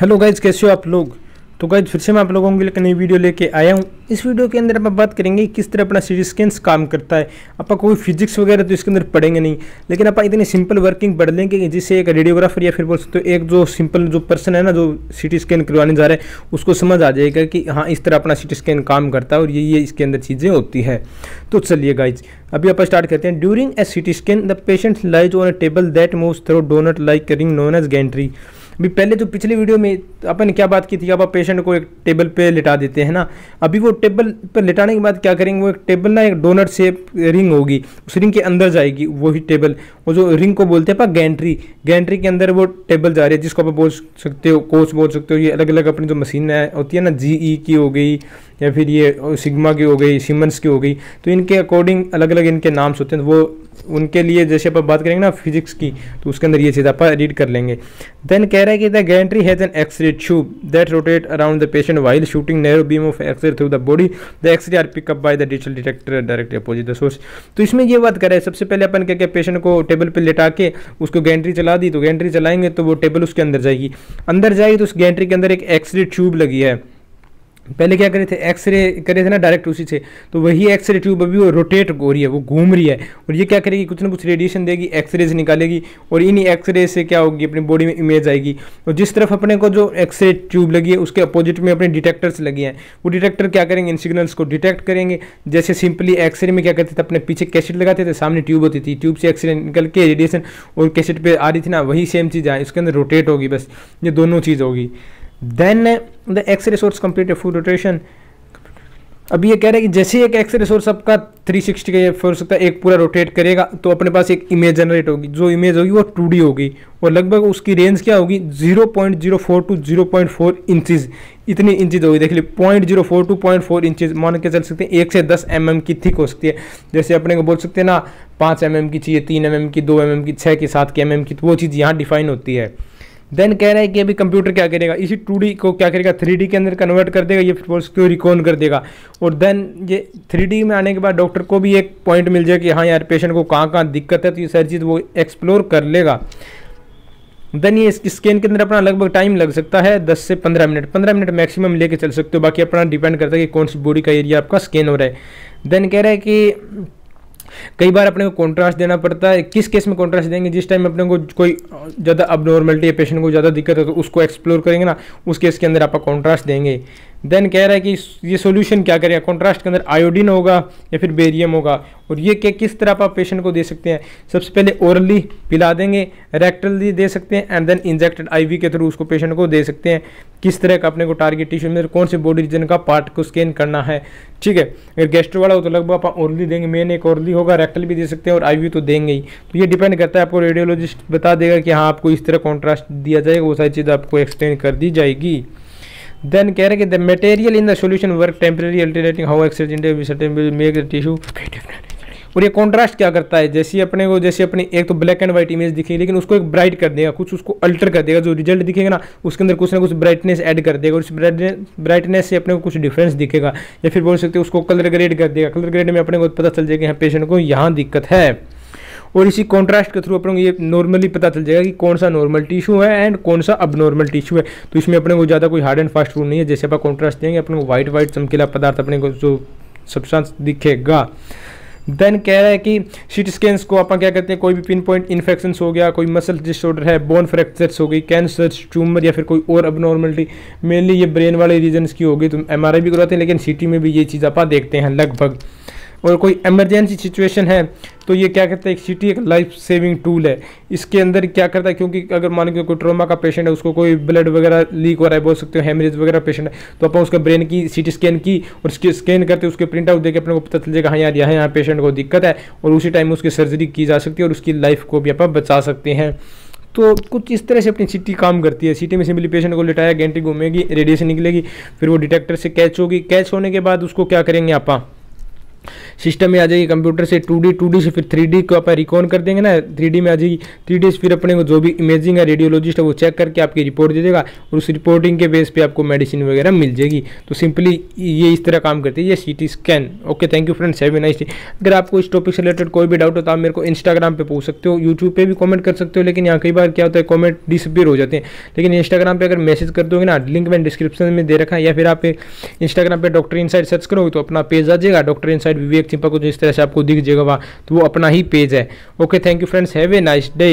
hello guys कैसे हो आप लोग तो गाइज फिर से मैं आप लोगों के लिए नई वीडियो लेके आया हूँ इस वीडियो के अंदर आप बात करेंगे किस तरह अपना सी स्कैन काम करता है आप कोई फिजिक्स वगैरह तो इसके अंदर पढ़ेंगे नहीं लेकिन आप इतनी सिंपल वर्किंग पढ़ लेंगे कि जिससे एक रेडियोग्राफर या फिर बोल सकते हो एक जो सिंपल जो पर्सन है ना जो सी स्कैन करवाने जा रहा है उसको समझ आ जाएगा कि हाँ इस तरह अपना सी स्कैन काम करता है और ये ये इसके अंदर चीज़ें होती है तो चलिए गाइज अभी आप स्टार्ट करते हैं during a C scan the patient lies on a table that move through donut like a ring known as gantry अभी पहले जो पिछले वीडियो में अपन क्या बात की थी अब आप पेशेंट को एक टेबल पे लिटा देते हैं ना अभी वो टेबल पर लिटाने के बाद क्या करेंगे वो एक टेबल ना एक डोनट शेप रिंग होगी उस रिंग के अंदर जाएगी वही टेबल वो जो रिंग को बोलते हैं पा गैंट्री गैंट्री के अंदर वो टेबल जा रही है जिसको आप बोल सकते हो कोच बोल सकते हो ये अलग अलग अपनी जो मशीन होती है ना जी की e हो गई या फिर ये सिग्मा की हो गई सीमेंस की हो गई तो इनके अकॉर्डिंग अलग अलग इनके नाम्स होते हैं वो उनके लिए जैसे अपन बात करेंगे ना फिजिक्स की तो उसके अंदर ये चीज़ आप रीड कर लेंगे देन कह रहा है कि the gantry has an X-ray tube that rotate around the patient while shooting narrow beam of X-ray through the body the X-ray are pick up by the digital detector direct opposite the source तो इसमें ये बात कर रहा है सबसे पहले अपन क्या क्या पेशेंट को टेबल पर लेटा के उसको गैंट्री चला दी तो गैंट्री चलाएंगे तो वो टेबल उसके अंदर जाएगी अंदर जाएगी तो उस गैंट्री के अंदर एक एक्सरे ट्यूब लगी है पहले क्या करे थे एक्सरे करे थे ना डायरेक्ट उसी से तो वही एक्सरे ट्यूब अभी वो रोटेट हो रही है वो घूम रही है और ये क्या करेगी कुछ ना कुछ रेडिएशन देगी एक्सरेज निकालेगी और इन्हीं एक्सरे से क्या होगी अपनी बॉडी में इमेज आएगी और जिस तरफ अपने को जो एक्सरे ट्यूब लगी है उसके अपोजिट में अपने डिटेक्टर्स लगे हैं वो डिटेक्टर क्या करेंगे इन सिग्नल्स को डिटेक्ट करेंगे जैसे सिंपली एक्सरे में क्या करते थे अपने पीछे कैसेट लगाते थे सामने ट्यूब होती थी ट्यूब से एक्सरे निकल के रेडिएशन और कैसेट पर आ रही थी ना वही सेम चीज़ आए उसके अंदर रोटेट होगी बस ये दोनों चीज़ होगी then the X resource complete a full rotation अब ये कह रहे हैं कि जैसे एक एक्स रिसोर्स आपका 360 का हो सकता है एक पूरा रोटेट करेगा तो अपने पास एक इमेज जनरेट होगी जो इमेज होगी वो टू होगी और लगभग उसकी रेंज क्या होगी 0.04 to zero point four inches इतनी इंचज होगी देख ली point zero four to point four inches मान के चल सकते हैं एक से दस एम mm की थिक हो सकती है जैसे अपने को बोल सकते हैं ना पाँच एम mm की चाहिए तीन एम mm की दो एम mm की छः की सात के एम mm की तो वो चीज़ यहाँ डिफाइन होती है देन कह रहा है कि अभी कंप्यूटर क्या करेगा इसी टू को क्या करेगा थ्री के अंदर कन्वर्ट कर देगा ये फिर उसको रिकॉन कर देगा और देन ये थ्री में आने के बाद डॉक्टर को भी एक पॉइंट मिल जाए कि हाँ यार पेशेंट को कहाँ कहाँ दिक्कत है तो ये सारी चीज़ वो एक्सप्लोर कर लेगा देन ये स्कैन के अंदर अपना लगभग टाइम लग सकता है 10 से 15 मिनट 15 मिनट मैक्सिमम लेके चल सकते हो बाकी अपना डिपेंड करता है कि कौन सी बॉडी का एरिया आपका स्कैन हो रहा है देन कह रहा है कि कई बार अपने को कॉन्ट्रास्ट देना पड़ता है किस केस में कॉन्ट्रास्ट देंगे जिस टाइम अपने को कोई ज़्यादा अब नॉर्मलिटी या पेशेंट को ज़्यादा दिक्कत है तो उसको एक्सप्लोर करेंगे ना उस केस के अंदर आप कॉन्ट्रास्ट देंगे देन कह रहा है कि ये सॉल्यूशन क्या करेगा कॉन्ट्रास्ट के अंदर आयोडीन होगा या फिर बेरियम होगा और ये क्या किस तरह आप पेशेंट को दे सकते हैं सबसे पहले ओरली पिला देंगे रेक्टरली दे सकते हैं एंड देन इंजेक्टेड आईवी के थ्रू उसको पेशेंट को दे सकते हैं किस तरह का अपने को टारगेट टिश्यू में कौन से बॉडी रीजन का पार्ट को स्कैन करना है ठीक है अगर गैस्ट्रो वाला हो तो लगभग आप ओरली देंगे मेन एक ओरली होगा रेक्टल भी दे सकते हैं और आई तो देंगे ही तो ये डिपेंड करता है आपको रेडियोलॉजिस्ट बता देगा कि हाँ आपको इस तरह कॉन्ट्रास्ट दिया जाएगा वो सारी चीज़ आपको एक्सप्लेन कर दी जाएगी देन कह रहे कि the material in the solution work temporary alternating how accident make the tissue और ये कॉन्ट्रास्ट क्या करता है जैसे अपने को जैसे अपनी एक तो ब्लैक एंड व्हाइट इमेज दिखेगी लेकिन उसको एक ब्राइट कर देगा कुछ उसको अल्टर कर देगा जो रिजल्ट दिखेगा ना उसके अंदर कुछ ना कुछ ब्राइटनेस ऐड कर देगा और उस ब्राइटनेस से अपने को कुछ डिफरेंस दिखेगा या फिर बोल सकते हैं उसको कलर ग्रेड कर देगा कलर ग्रेड में अपने को पता चल जाएगा यहाँ पेशेंट को यहाँ दिक्कत है और इसी कॉन्ट्रास्ट के थ्रू अपन ये नॉर्मली पता चल जाएगा कि कौन सा नॉर्मल टिश्यू है एंड कौन सा अब नॉर्मल टिश्यू है तो इसमें अपने को ज़्यादा कोई हार्ड एंड फास्ट रूल नहीं है जैसे आप कॉन्ट्रास्ट देंगे अपने को वाइट व्हाइट चमकीला पदार्थ अपने को जो सब्सटेंस दिखेगा देन कह रहा है कि सिटी स्कैंस को आप क्या कहते हैं कोई भी पिन पॉइंट इन्फेक्शन हो गया कोई मसल डिसऑर्डर है बोन फ्रैक्चर्स हो गई कैंसर ट्यूमर या फिर कोई और अब नॉर्मलिटी मेनली ये ब्रेन वाले रीजन्स की होगी तो एम भी करवाते हैं लेकिन सिटी में भी ये चीज़ आप देखते हैं लगभग और कोई इमरजेंसी सिचुएशन है तो ये क्या करता है एक सिटी एक लाइफ सेविंग टूल है इसके अंदर क्या करता है क्योंकि अगर मान के कोई ट्रोमा का पेशेंट है उसको कोई ब्लड वगैरह लीक हो रहा है बोल सकते हो हेमरेज वगैरह पेशेंट है तो अपन उसका ब्रेन की सी स्कैन की और उसकी स्कैन करते उसके प्रिंट आउट देकर अपने को पता चल जाएगा हाँ यार यहाँ यहाँ पेशेंट को दिक्कत है और उसी टाइम उसकी सर्जरी की जा सकती है और उसकी लाइफ को भी अपन बचा सकते हैं तो कुछ इस तरह से अपनी सिटी काम करती है सिटी में सिंपली पेशेंट को लिटाया घंटे घूमेगी रेडिएशन निकलेगी फिर वो डिटेक्टर से कैच होगी कैच होने के बाद उसको क्या करेंगे आप सिस्टम में आ जाएगी कंप्यूटर से टू डी टू डी से फिर थ्री डी को आप रिकॉर्ड कर देंगे ना थ्री डी में आ जाएगी थ्री डी से फिर अपने को जो भी इमेजिंग है रेडियोलॉजिस्ट है वो चेक करके आपकी रिपोर्ट दे देगा और उस रिपोर्टिंग के बेस पर आपको मेडिसिन वगैरह मिल जाएगी तो सिंपली ये इस तरह काम करती है ये C T scan okay thank you friends have a nice day अगर आपको इस टॉपिक से रिलेटेड कोई भी डाउट हो तो आप मेरे को इंस्टाग्राम पर पूछ सकते हो यूट्यूब पर भी कॉमेंट कर सकते हो लेकिन यहाँ कई बार क्या होता है कॉमेंट डिसअपियर हो जाते हैं लेकिन इंस्टाग्राम पर अगर मैसेज कर दोगे ना लिंक मैंने डिस्क्रिप्शन में दे रखा है या फिर आप इंस्टाग्राम पर डॉक्टर इनसाइड सर्च करोगे तो अपना पेज आ जाएगा डॉक्टर इनसाइड विवेक सिंपल कुछ इस तरह से आपको दिख जाएगा वहाँ तो वो अपना ही पेज है okay thank you friends have a nice day